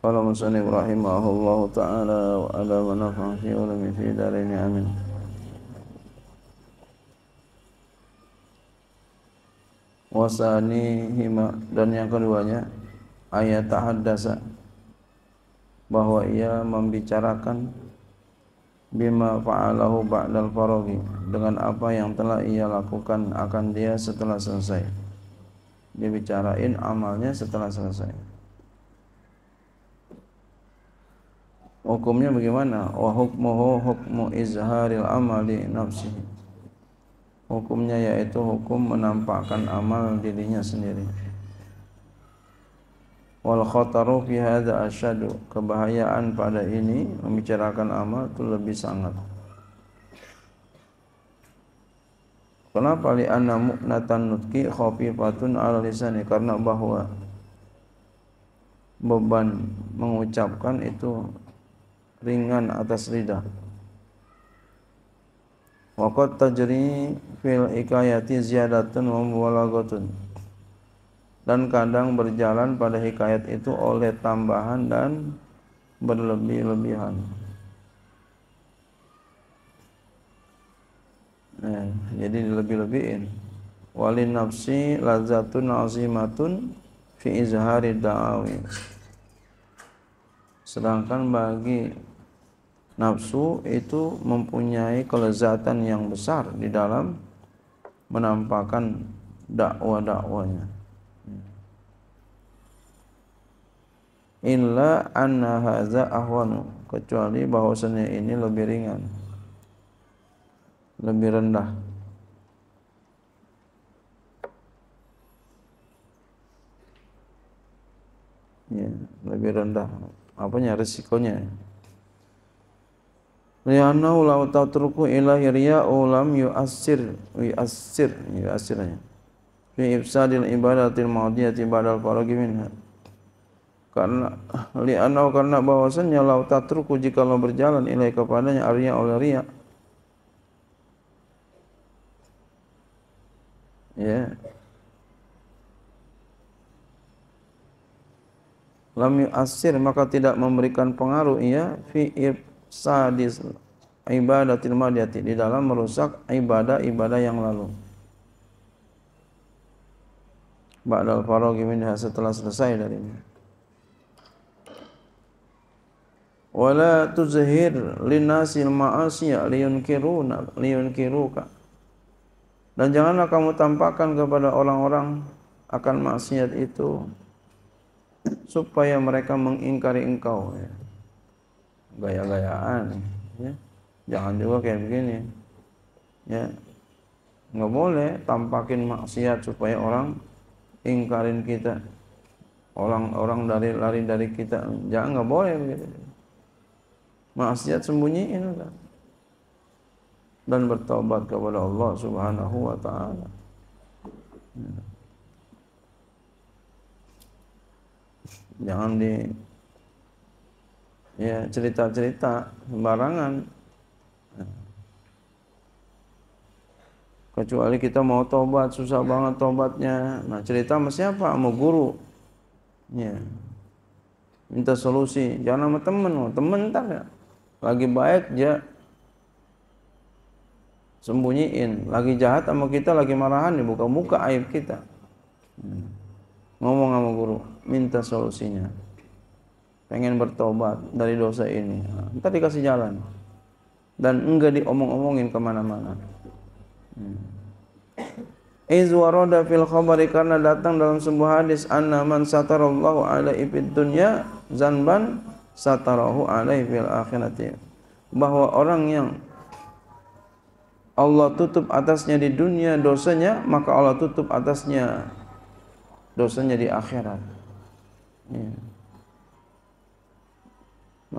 قال مسلم رحمه الله تعالى وأبى ونفع في علم في دارين آمين وسانيهما dan yang keduanya ayat tahaddasa bahwa ia membicarakan bima fa'alahu baal farogi dengan apa yang telah ia lakukan akan dia setelah selesai dibicarain amalnya setelah selesai hukumnya bagaimana wa hukmuhu hukmu izharil amali nafsi hukumnya yaitu hukum menampakkan amal dirinya sendiri wal khataru fi hadza asyadu kebahayaan pada ini membicarakan amal itu lebih sangat kenapa li anna muknatan nutqi khafifatun al lisan karena bahwa beban mengucapkan itu ringan atas lidah. Waqad tajri fil ikayati ziyadatun wa muwalagatun. Dan kadang berjalan pada hikayat itu oleh tambahan dan berlebih-lebihan. Nah, jadi dilebih-lebihin. Walin nafsi lazatun azimatun fi izhari da'awi. Sedangkan bagi nafsu itu mempunyai kelezatan yang besar di dalam menampakkan dakwah-dakwanya. Illa anna haza ahwanu kecuali bahwasanya ini lebih ringan. Lebih rendah. Ya, lebih rendah. Apanya resikonya? Riyana ulau tatruku ilahi riya ulam yu asir yu'assir asir yu asirnya Fi ibsadil ibadatil maudiyati badal faragi Karena Li'anau karena bahwasannya Lau truku jika lo berjalan ilai kepada kepadanya Arya oleh riya Ya yeah. yu asir Maka tidak memberikan pengaruh ia Fi ib sadis ibadatil madiyati di dalam merusak ibadah-ibadah yang lalu. Ba'dal faragi minha setelah selesai dari ini. Wala tuzhir linasi ma'asiya liyunkiruna liyunkiruka. Dan janganlah kamu tampakkan kepada orang-orang akan maksiat itu supaya mereka mengingkari engkau. Ya. gaya-gayaan ya jangan juga kayak begini ya nggak boleh tampakin maksiat supaya orang ingkarin kita orang-orang dari lari dari kita jangan nggak boleh begitu maksiat sembunyiin udah dan bertobat kepada Allah Subhanahu wa taala ya. jangan di ya cerita-cerita sembarangan kecuali kita mau tobat susah banget tobatnya nah cerita sama siapa sama guru ya minta solusi jangan sama temen oh, temen ntar ya lagi baik dia sembunyiin lagi jahat sama kita lagi marahan nih buka muka aib kita hmm. ngomong sama guru minta solusinya pengen bertobat dari dosa ini tadi kasih jalan dan enggak diomong-omongin kemana-mana hmm. Iz warada fil khabari karena datang dalam sebuah hadis anna man satarallahu alaihi fid dunya zanban satarahu alaihi fil akhirati. Bahwa orang yang Allah tutup atasnya di dunia dosanya, maka Allah tutup atasnya dosanya di akhirat. Ya.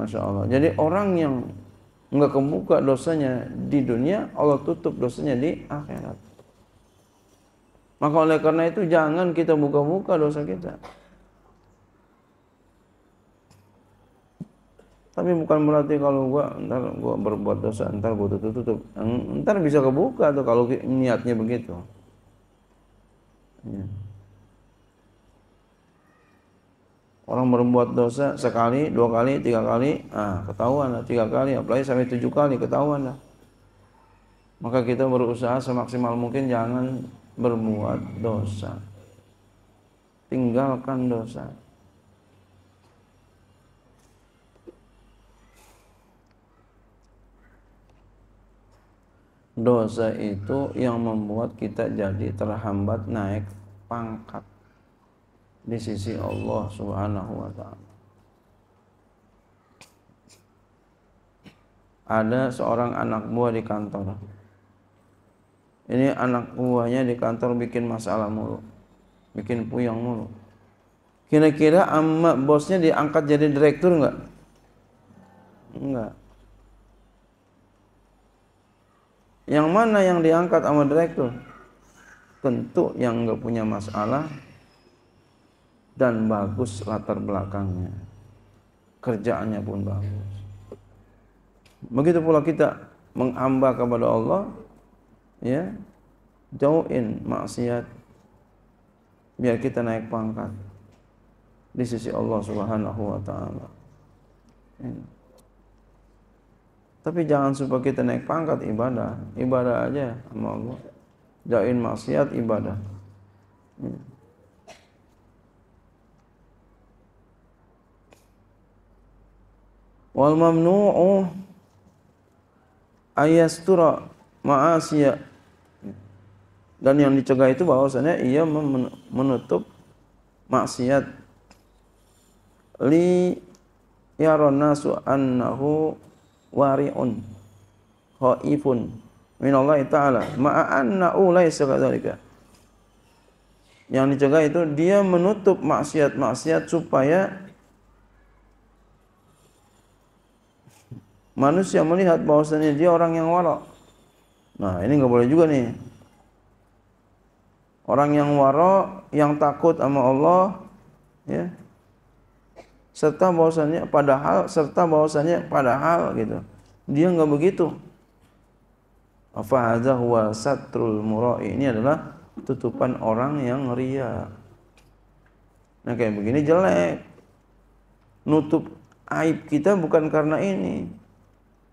Masya Allah. Jadi hmm. orang yang nggak kebuka dosanya di dunia, Allah tutup dosanya di akhirat. Maka oleh karena itu jangan kita buka-buka dosa kita. Tapi bukan berarti kalau gua ntar gua berbuat dosa, ntar gua tutup-tutup. Ntar bisa kebuka tuh kalau niatnya begitu. Ya. orang berbuat dosa sekali, dua kali, tiga kali, ah ketahuan lah tiga kali, apalagi sampai tujuh kali ketahuan lah. Maka kita berusaha semaksimal mungkin jangan berbuat dosa. Tinggalkan dosa. Dosa itu yang membuat kita jadi terhambat naik pangkat di sisi Allah Subhanahu wa taala. Ada seorang anak buah di kantor. Ini anak buahnya di kantor bikin masalah mulu. Bikin puyeng mulu. Kira-kira amma bosnya diangkat jadi direktur enggak? Enggak. Yang mana yang diangkat sama direktur? Tentu yang enggak punya masalah dan bagus latar belakangnya. Kerjaannya pun bagus. Begitu pula kita menghamba kepada Allah, ya, jauhin maksiat biar kita naik pangkat di sisi Allah Subhanahu wa taala. Tapi jangan supaya kita naik pangkat ibadah, ibadah aja sama Allah. Jauhin maksiat ibadah. Ya. wal mamnu'u ayastura ma'asiya dan yang dicegah itu bahwasanya ia menutup maksiat li yaron nasu annahu wari'un khaifun minallahi ta'ala ma'a annahu laisa kadzalika yang dicegah itu dia menutup maksiat-maksiat supaya manusia melihat bahwasanya dia orang yang waro. Nah, ini nggak boleh juga nih. Orang yang waro, yang takut sama Allah, ya. Serta bahwasanya padahal serta bahwasanya padahal gitu. Dia nggak begitu. Fa hadza satrul murai. Ini adalah tutupan orang yang ria. Nah, kayak begini jelek. Nutup aib kita bukan karena ini,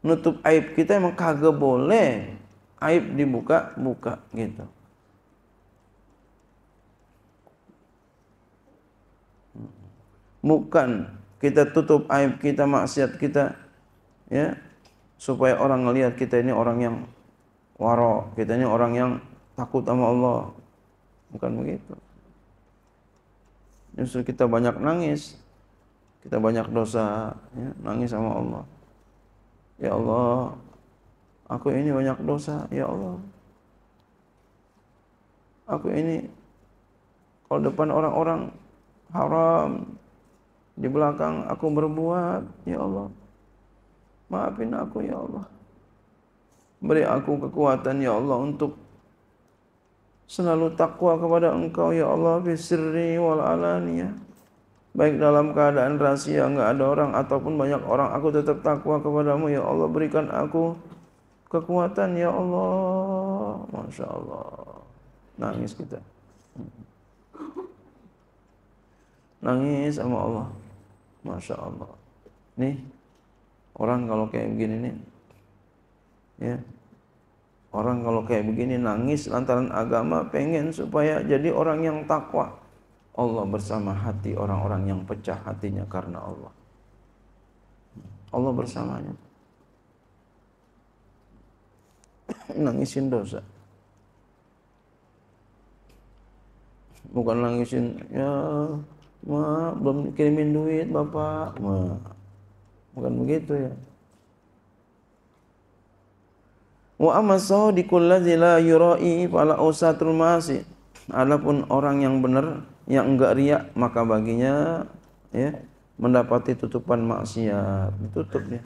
nutup aib kita emang kagak boleh aib dibuka-buka gitu. Bukan kita tutup aib kita, maksiat kita ya supaya orang ngelihat kita ini orang yang waro, kita ini orang yang takut sama Allah. Bukan begitu. Justru kita banyak nangis, kita banyak dosa, ya, nangis sama Allah. Ya Allah, aku ini banyak dosa, ya Allah. Aku ini kalau depan orang-orang haram, di belakang aku berbuat, ya Allah. Maafin aku, ya Allah. Beri aku kekuatan, ya Allah, untuk selalu takwa kepada engkau, ya Allah. Fisri wal alaniyah. baik dalam keadaan rahasia nggak ada orang ataupun banyak orang aku tetap takwa kepadamu ya Allah berikan aku kekuatan ya Allah masya Allah nangis kita nangis sama Allah masya Allah nih orang kalau kayak begini nih ya orang kalau kayak begini nangis lantaran agama pengen supaya jadi orang yang takwa Allah bersama hati orang-orang yang pecah hatinya karena Allah. Allah bersamanya. Nangisin dosa. Bukan nangisin, ya ma belum kirimin duit bapak. Ma. Bukan begitu ya. Wa amasau di ladzi la yura'i fala usatul masi. Adapun orang yang benar yang enggak riak maka baginya ya mendapati tutupan maksiat ditutup ya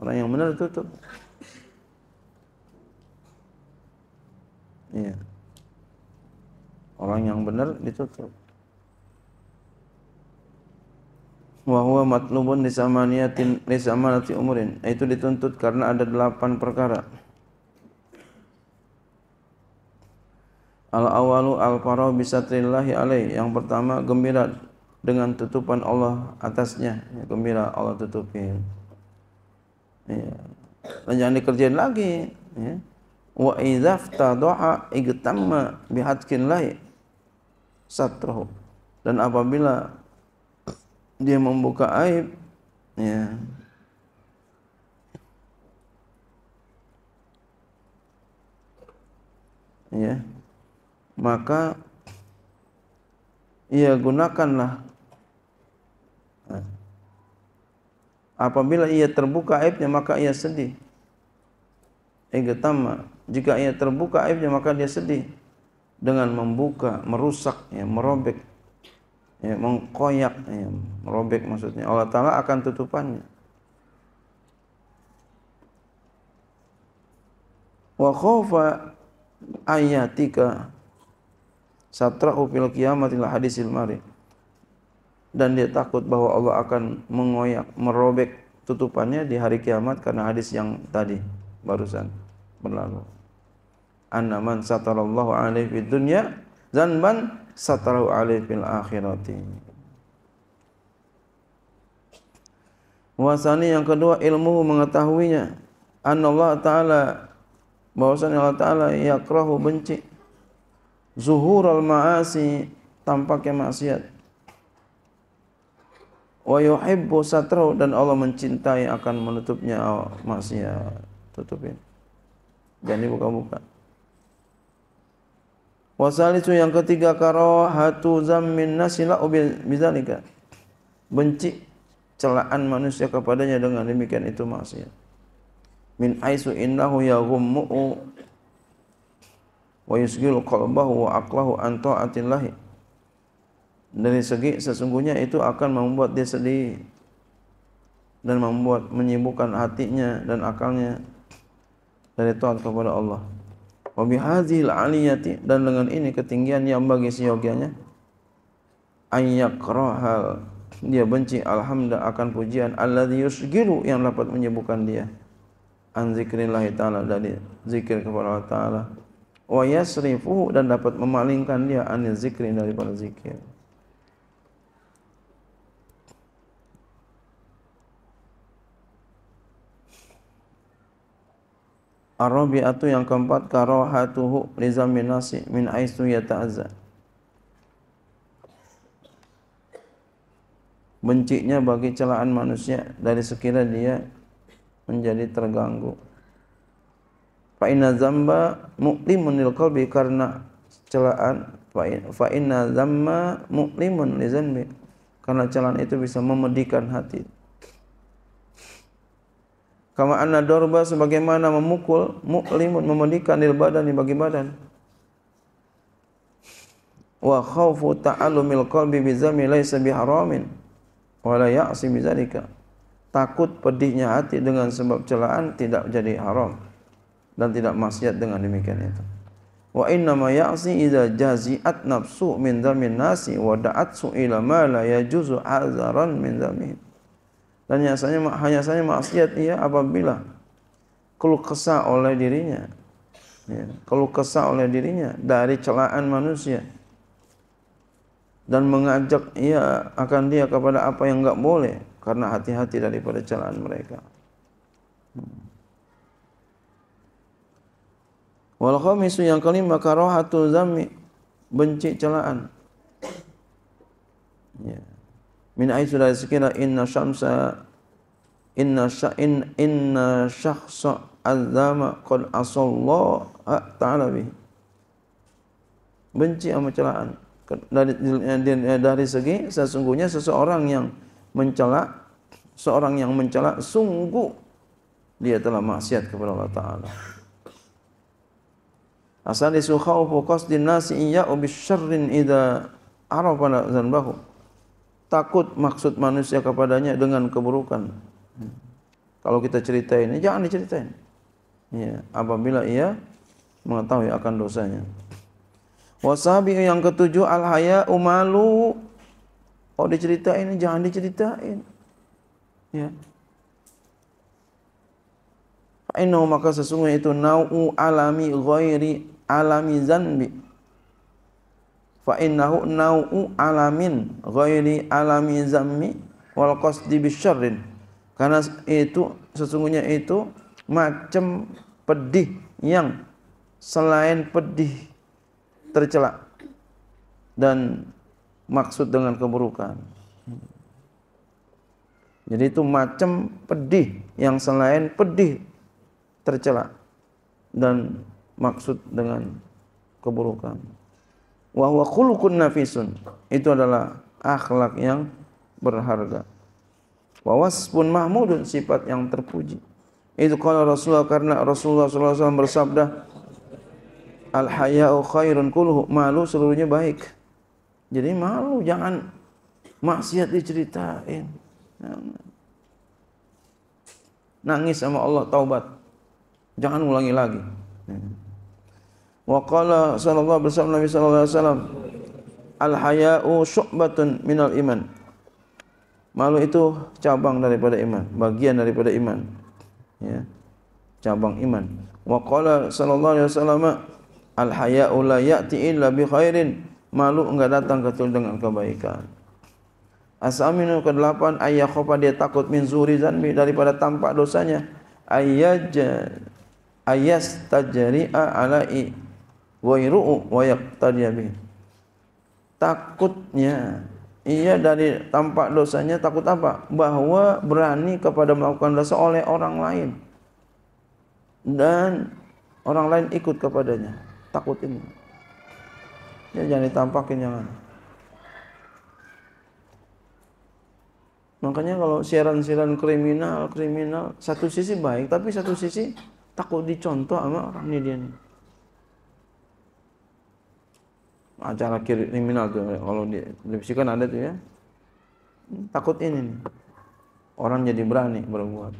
orang yang benar tutup ya orang yang benar ditutup wahwa huwa matlubun li samaniyatin li umurin itu dituntut karena ada delapan perkara Al-awalu al-farau bisatrillahi alaih. Yang pertama, gembira dengan tutupan Allah atasnya. Ya, gembira Allah tutupin. Ya. Dan jangan dikerjain lagi. Ya. Wa ta doa igtamma bihatkin lai satruh. Dan apabila dia membuka aib, ya, yeah maka ia gunakanlah apabila ia terbuka aibnya maka ia sedih igatama jika ia terbuka aibnya maka dia sedih dengan membuka merusak ya merobek ya mengkoyak ya merobek maksudnya Allah taala akan tutupannya wa khofa ayatika satrahu upil qiyamati la hadisil mari dan dia takut bahwa Allah akan mengoyak merobek tutupannya di hari kiamat karena hadis yang tadi barusan berlalu Anaman man satarallahu alaihi fid dunya zanban satarahu alaihi fil akhirati Wasani yang kedua ilmu mengetahuinya. An Allah Taala bahwasanya Allah Taala kerahu benci Zuhur al ma'asi tampaknya maksiat wa yuhibbu satrahu dan Allah mencintai akan menutupnya oh, maksiat tutupin jangan dibuka-buka Wasalisu yang ketiga karahatu zammin nasila ubil bizalika. Benci celaan manusia kepadanya dengan demikian itu maksiat. Min aisu innahu yaghummu wa yusgil qalbahu wa aqlahu an ta'atillahi dari segi sesungguhnya itu akan membuat dia sedih dan membuat menyibukkan hatinya dan akalnya dari taat kepada Allah wa bihadzil aliyati dan dengan ini ketinggian yang bagi seyogianya ayyakrahal dia benci alhamdulillah akan pujian Allah yusgiru yang dapat menyembuhkan dia an zikrillah ta'ala dari zikir kepada Allah ta'ala wa yasrifuhu dan dapat memalingkan dia anil zikri daripada zikir. Arabiatu yang keempat karahatuhu rizam min nasi min aisu yata'azza. Benciknya bagi celaan manusia dari sekiranya dia menjadi terganggu fa inna zamba muqlimun lil qalbi karena celaan fa inna zamma muqlimun li zambi karena celaan itu bisa memedikan hati kama anna darba sebagaimana memukul muqlimun memedikan lil badan bagi badan wa khawfu ta'allumil qalbi bi zami laisa bi haramin wa la ya'si takut pedihnya hati dengan sebab celaan tidak jadi haram dan tidak maksiat dengan demikian itu. Wa inna ma ya'si idza jazi'at nafsu min dhamin nasi wa da'at su'ila ma la yajuzu azaran min dhamin. Dan nyasanya hanya saja maksiat ia apabila keluh kesah oleh dirinya. Ya, keluh kesah oleh dirinya dari celaan manusia dan mengajak ia akan dia kepada apa yang enggak boleh karena hati-hati daripada celaan mereka. Hmm. Wal khamisu yang kelima karahatu zammi benci celaan. Ya. Min ay sudah sekira inna syamsa inna sya in inna syakhsa azama qad asallahu ta'ala bi Benci sama celaan. Dari, dari segi sesungguhnya seseorang yang mencela seorang yang mencela sungguh dia telah maksiat kepada Allah Ta'ala. Asadisu khawfu qasdin nasi iya iyya'u bisyarrin idza arafa zanbahu. Takut maksud manusia kepadanya dengan keburukan. Kalau kita ceritain, eh, jangan diceritain. Ya, apabila ia mengetahui akan dosanya. Wasabi yang ketujuh al umalu. Kalau diceritain jangan diceritain. Ya. Fa'innahu maka sesungguhnya itu nau'u alami ghairi alami zanbi fa innahu nau'u alamin ghairi alami zammi wal qasdi bisyarrin karena itu sesungguhnya itu macam pedih yang selain pedih tercela dan maksud dengan keburukan jadi itu macam pedih yang selain pedih tercela dan maksud dengan keburukan. Wa huwa khuluqun nafisun. Itu adalah akhlak yang berharga. Wa wasfun mahmudun, sifat yang terpuji. Itu kalau Rasulullah karena Rasulullah SAW bersabda al haya'u khairun kulhu malu seluruhnya baik. Jadi malu jangan maksiat diceritain. Nangis sama Allah taubat. Jangan ulangi lagi. Wa qala sallallahu bersama Nabi sallallahu alaihi wasallam Al haya'u syu'batun minal iman. Malu itu cabang daripada iman, bagian daripada iman. Ya. Cabang iman. Wa qala sallallahu alaihi wasallam Al haya'u la ya'ti illa bi khairin. Malu enggak datang kecuali dengan kebaikan. as ke-8 ayah khofa dia takut min zuri zanbi daripada tampak dosanya. Ayaj ayas tajri'a ala ghairuhu wa yaqtadiya Takutnya ia dari tampak dosanya takut apa? Bahwa berani kepada melakukan dosa oleh orang lain. Dan orang lain ikut kepadanya. Takut ini. Ya jangan ditampakin jangan. Makanya kalau siaran-siaran kriminal, kriminal satu sisi baik tapi satu sisi takut dicontoh sama orang ini dia nih. acara kriminal tuh kalau di televisi kan ada tuh ya takut ini nih. orang jadi berani berbuat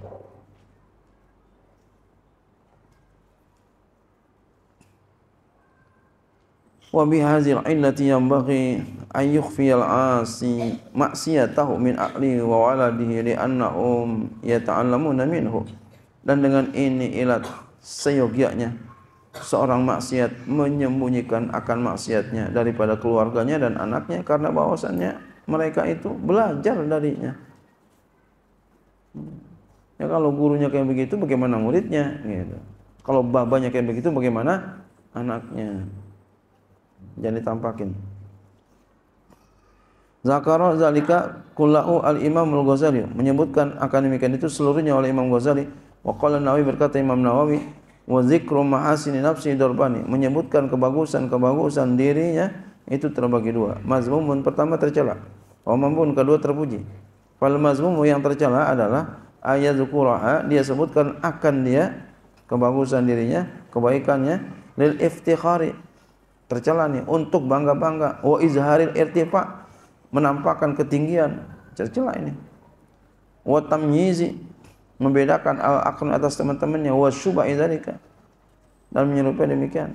wa bihazil illati yanbaghi an yukhfiyal asi maksiyatahu min aqli wa waladihi li annahum yata'allamuna minhu dan dengan ini ilat seyogianya seorang maksiat menyembunyikan akan maksiatnya daripada keluarganya dan anaknya karena bahwasannya mereka itu belajar darinya. Ya kalau gurunya kayak begitu bagaimana muridnya gitu. Kalau babanya kayak begitu bagaimana anaknya? Jadi tampakin Zakaroh zalika Kulau al-Imam al-Ghazali menyebutkan akan demikian itu seluruhnya oleh Imam Ghazali. Wakala Nawawi berkata Imam Nawawi wa zikru ma'asini nafsi menyebutkan kebagusan-kebagusan dirinya itu terbagi dua mazmumun pertama tercela wa kedua terpuji fal mazmumu yang tercela adalah ayadzukuraha dia sebutkan akan dia kebagusan dirinya kebaikannya lil iftikhari tercela nih untuk bangga-bangga wa izharil irtifa menampakkan ketinggian tercela ini wa tamyizi membedakan al atas teman-temannya wa syuba'i dzalika dan menyerupai demikian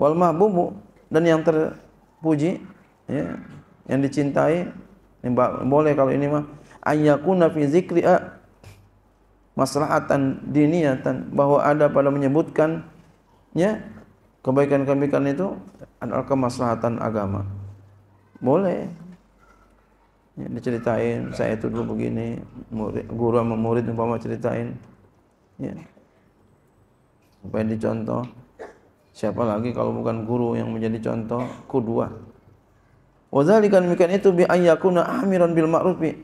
wal mahbubu dan yang terpuji ya, yang dicintai ini boleh kalau ini mah ayyakuna fi dzikri ah, maslahatan diniatan bahwa ada pada menyebutkan ya kebaikan-kebaikan itu adalah kemaslahatan agama boleh Ya, diceritain saya itu dulu begini, murid, guru sama murid umpama ceritain. Ya. yang dicontoh. Siapa lagi kalau bukan guru yang menjadi contoh kedua. Wadzalika demikian itu bi ayyakuna amiran bil ma'rufi.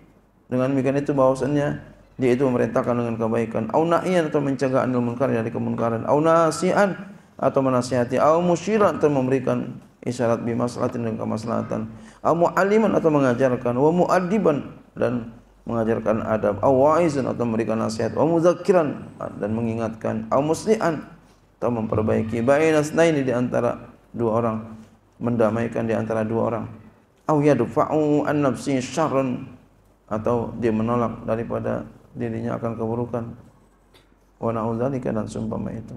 Dengan demikian itu bahwasannya dia itu memerintahkan dengan kebaikan. Au na'iyan atau mencegah anil munkar dari kemunkaran. Au nasi'an atau menasihati. Au musyiran atau memberikan isyarat bimaslahatin dan kemaslahatan au aliman atau mengajarkan wa muadiban dan mengajarkan adab au atau memberikan nasihat wa muzakiran dan mengingatkan au muslihan atau memperbaiki bainas naini di antara dua orang mendamaikan di antara dua orang au yadfa'u an nafsi syarrun atau dia menolak daripada dirinya akan keburukan wa na'udzalika dan sumpama itu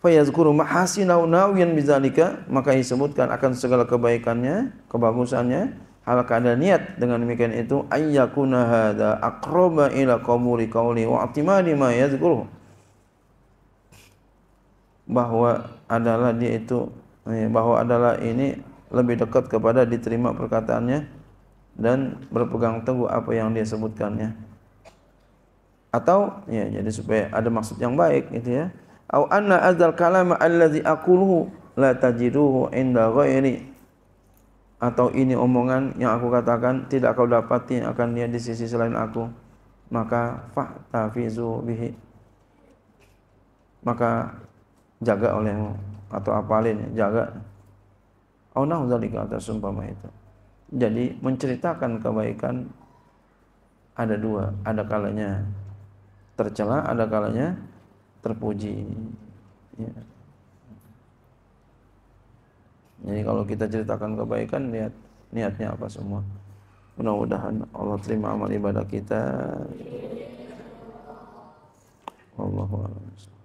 fayazkuru mahasinau nawiyan bizalika maka disebutkan akan segala kebaikannya kebagusannya hal kada niat dengan demikian itu ayyakuna hada aqraba ila qawli qawli wa i'timadi ma yazkuru bahwa adalah dia itu eh, bahwa adalah ini lebih dekat kepada diterima perkataannya dan berpegang teguh apa yang dia sebutkannya atau ya jadi supaya ada maksud yang baik gitu ya au anna azal kalama allazi aquluhu la tajiduhu inda ghairi atau ini omongan yang aku katakan tidak kau dapati akan dia di sisi selain aku maka fahtafizu bihi maka jaga olehmu atau apalin jaga au nauzalika atas sumpama itu jadi menceritakan kebaikan ada dua ada kalanya tercela ada kalanya terpuji. Ya. Jadi kalau kita ceritakan kebaikan lihat niatnya apa semua. Mudah-mudahan Allah terima amal ibadah kita. Allahu a'lam.